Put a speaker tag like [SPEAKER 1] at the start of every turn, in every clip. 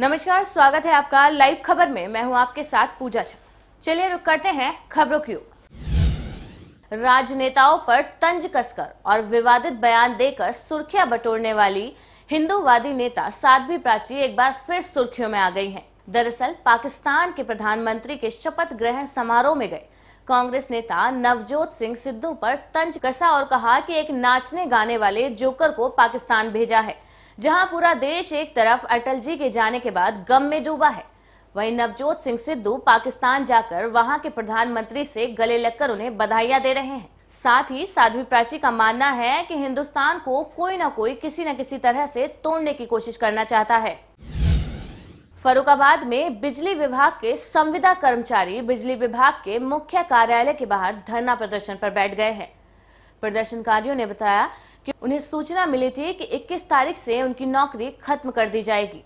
[SPEAKER 1] नमस्कार स्वागत है आपका लाइव खबर में मैं हूं आपके साथ पूजा छा चलिए रुक करते हैं खबरों की ओर राजनेताओं पर तंज कसकर और विवादित बयान देकर सुर्खियां बटोरने वाली हिंदूवादी नेता साध्वी प्राची एक बार फिर सुर्खियों में आ गई हैं। दरअसल पाकिस्तान के प्रधानमंत्री के शपथ ग्रहण समारोह में गए कांग्रेस नेता नवजोत सिंह सिद्धू पर तंज कसा और कहा कि एक नाचने गाने वाले जोकर को पाकिस्तान भेजा है जहां पूरा देश एक तरफ अटल जी के जाने के बाद गम में डूबा है वहीं नवजोत सिंह सिद्धू पाकिस्तान जाकर वहां के प्रधानमंत्री से गले लगकर उन्हें बधाइयां दे रहे हैं साथ ही साध्वी प्राची का मानना है कि हिंदुस्तान को कोई ना कोई किसी न किसी तरह से तोड़ने की कोशिश करना चाहता है फरुखाबाद में बिजली विभाग के संविदा कर्मचारी बिजली विभाग के मुख्य कार्यालय के बाहर धरना प्रदर्शन पर बैठ गए हैं प्रदर्शनकारियों ने बताया कि उन्हें सूचना मिली थी कि 21 तारीख से उनकी नौकरी खत्म कर दी जाएगी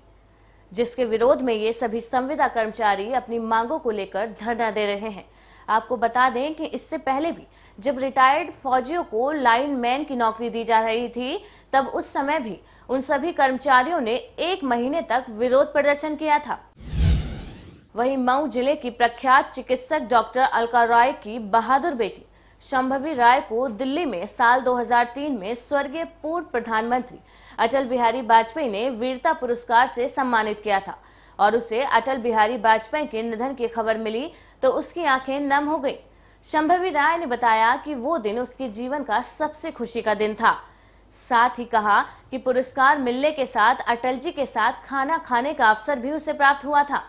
[SPEAKER 1] जिसके विरोध में ये सभी संविदा कर्मचारी अपनी मांगों को लेकर धरना दे रहे हैं आपको बता दें कि इससे पहले भी जब रिटायर्ड फौजियों को लाइन मैन की नौकरी दी जा रही थी तब उस समय भी उन सभी कर्मचारियों ने एक महीने तक विरोध प्रदर्शन किया था वहीं मऊ जिले की प्रख्यात चिकित्सक डॉक्टर अलका रॉय की बहादुर बेटी शंभवी राय को दिल्ली में साल 2003 में स्वर्गीय पूर्व प्रधानमंत्री अटल बिहारी वाजपेयी ने वीरता पुरस्कार से सम्मानित किया था और उसे अटल बिहारी वाजपेयी के निधन की खबर मिली तो उसकी आंखें नम हो गई शंभवी राय ने बताया कि वो दिन उसके जीवन का सबसे खुशी का दिन था साथ ही कहा कि पुरस्कार मिलने के साथ अटल जी के साथ खाना खाने का अवसर भी उसे प्राप्त हुआ था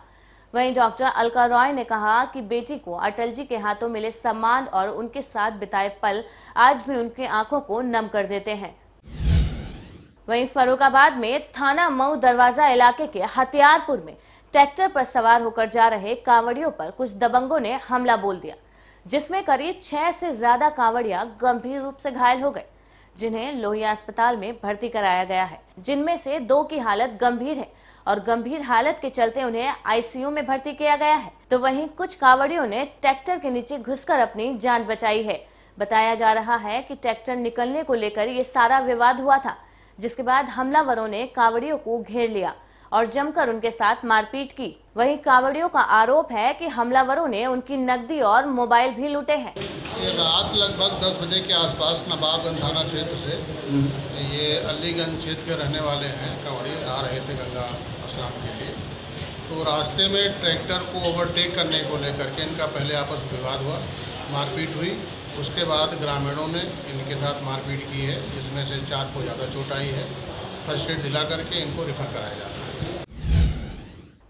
[SPEAKER 1] वहीं डॉक्टर अलका रॉय ने कहा कि बेटी को अटल जी के हाथों मिले सम्मान और उनके साथ बिताए पल आज भी उनकी आंखों को नम कर देते हैं वहीं फरुखाबाद में थाना मऊ दरवाजा इलाके के हथियारपुर में ट्रैक्टर पर सवार होकर जा रहे कांवड़ियों पर कुछ दबंगों ने हमला बोल दिया जिसमें करीब छह से ज्यादा कांवड़िया गंभीर रूप से घायल हो गए जिन्हें लोहिया अस्पताल में भर्ती कराया गया है जिनमें से दो की हालत गंभीर है और गंभीर हालत के चलते उन्हें आईसीयू में भर्ती किया गया है तो वहीं कुछ कावड़ियों ने ट्रैक्टर के नीचे घुसकर अपनी जान बचाई है बताया जा रहा है कि ट्रैक्टर निकलने को लेकर ये सारा विवाद हुआ था जिसके बाद हमलावरों ने कावड़ियों को घेर लिया और जमकर उनके साथ मारपीट की वहीं कावड़ियों का आरोप है कि हमलावरों ने उनकी नकदी और मोबाइल भी लूटे हैं
[SPEAKER 2] ये रात लगभग 10 बजे के आसपास नवाबगंज थाना क्षेत्र से हम्म। ये अलीगंज क्षेत्र के रहने वाले हैं कावड़ी आ रहे थे गंगा स्नान के लिए तो रास्ते में ट्रैक्टर को ओवरटेक करने को लेकर के इनका पहले आपस विवाद हुआ मारपीट हुई उसके बाद ग्रामीणों ने इनके साथ मारपीट की है जिसमें से चार को ज़्यादा चोट आई है फर्स्ट एड दिला करके इनको रेफर कराया जाता है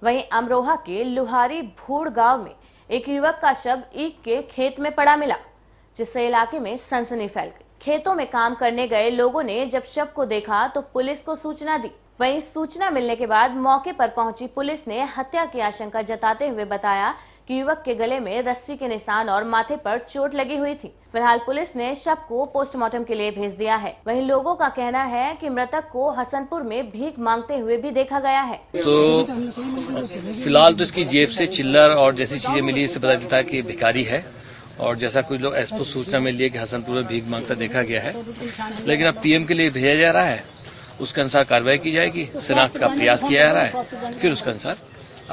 [SPEAKER 1] वहीं अमरोहा के लुहारी भूड़ गांव में एक युवक का शव ईक के खेत में पड़ा मिला जिससे इलाके में सनसनी फैल गई खेतों में काम करने गए लोगों ने जब शव को देखा तो पुलिस को सूचना दी वहीं सूचना मिलने के बाद मौके पर पहुंची पुलिस ने हत्या की आशंका जताते हुए बताया कि युवक के गले में रस्सी के निशान और माथे पर चोट लगी हुई थी फिलहाल पुलिस ने शव को पोस्टमार्टम के लिए भेज दिया है वहीं लोगों का कहना है कि मृतक को हसनपुर में भीख मांगते हुए भी देखा गया है तो
[SPEAKER 2] फिलहाल तो इसकी जेब से चिल्लर और जैसी चीजें मिली इससे पता चलता है की भिखारी है और जैसा कुछ लोग एसपो सूचना मिली है कि हसनपुर में भीख मांगता देखा गया है लेकिन अब पीएम के लिए भेजा जा रहा है उसके अनुसार कार्रवाई की जाएगी शिनाख्त का प्रयास किया जा रहा है फिर उसके अनुसार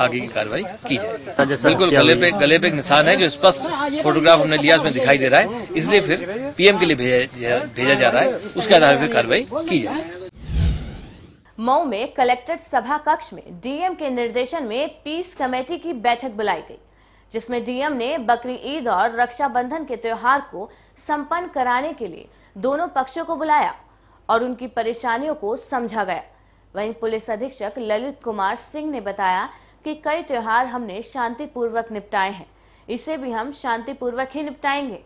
[SPEAKER 2] आगे की कार्रवाई की जाएगी बिल्कुल गले पे गले पे एक निशान है जो स्पष्ट फोटोग्राफ हमने लिया उसमें दिखाई दे रहा है इसलिए फिर पीएम के लिए भेजा जा रहा है उसके आधार पर कार्रवाई की जाएगी
[SPEAKER 1] मऊ में कलेक्ट्रेट सभा कक्ष में डीएम के निर्देशन में पीस कमेटी की बैठक बुलाई गई जिसमें डीएम ने बकरी ईद और रक्षाबंधन के त्योहार को संपन्न कराने के लिए दोनों पक्षों को बुलाया और उनकी परेशानियों को समझा गया वहीं पुलिस अधीक्षक ललित कुमार सिंह ने बताया कि कई त्योहार हमने शांतिपूर्वक निपटाए हैं इसे भी हम शांतिपूर्वक ही निपटाएंगे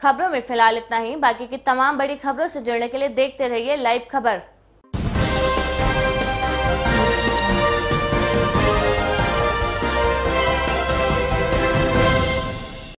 [SPEAKER 1] खबरों में फिलहाल इतना ही बाकी की तमाम बड़ी खबरों से जुड़ने के लिए देखते रहिए लाइव खबर